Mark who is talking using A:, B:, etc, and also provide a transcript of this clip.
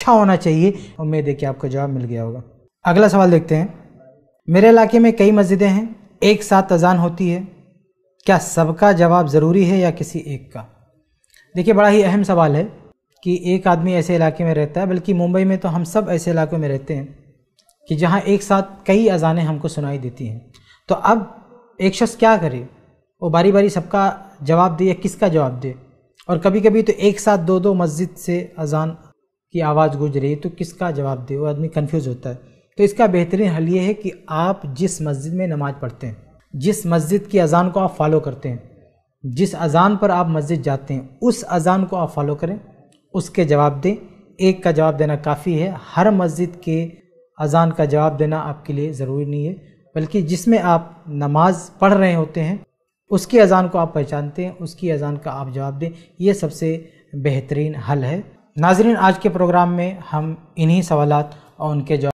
A: अच्छा होना चाहिए उम्मीद है कि आपको जवाब मिल गया होगा अगला सवाल देखते हैं मेरे इलाके में कई मस्जिदें हैं एक साथ अजान होती है क्या सबका जवाब ज़रूरी है या किसी एक का देखिए बड़ा ही अहम सवाल है कि एक आदमी ऐसे इलाके में रहता है बल्कि मुंबई में तो हम सब ऐसे इलाकों में रहते हैं कि जहाँ एक साथ कई अजानें हमको सुनाई देती हैं तो अब एक शख्स क्या करे वो बारी बारी सबका जवाब दे या किसका जवाब दे और कभी कभी तो एक साथ दो दो मस्जिद से अजान की आवाज़ गूंज रही है तो किसका जवाब दे वो आदमी कन्फ्यूज़ होता है तो इसका बेहतरीन हल ये है कि आप जिस मस्जिद में नमाज़ पढ़ते हैं जिस मस्जिद की अज़ान को आप फॉलो करते हैं जिस अज़ान पर आप मस्जिद जाते हैं उस अज़ान को आप फॉलो करें उसके जवाब दें एक का जवाब देना काफ़ी है हर मस्जिद के अज़ान का जवाब देना आपके लिए ज़रूरी नहीं है बल्कि जिसमें आप नमाज पढ़ रहे होते हैं उसकी अज़ान को आप पहचानते हैं उसकी अज़ान का आप जवाब दें ये सबसे बेहतरीन हल है नाजरीन आज के प्रोग्राम में हम इन्हीं सवालत और उनके जवाब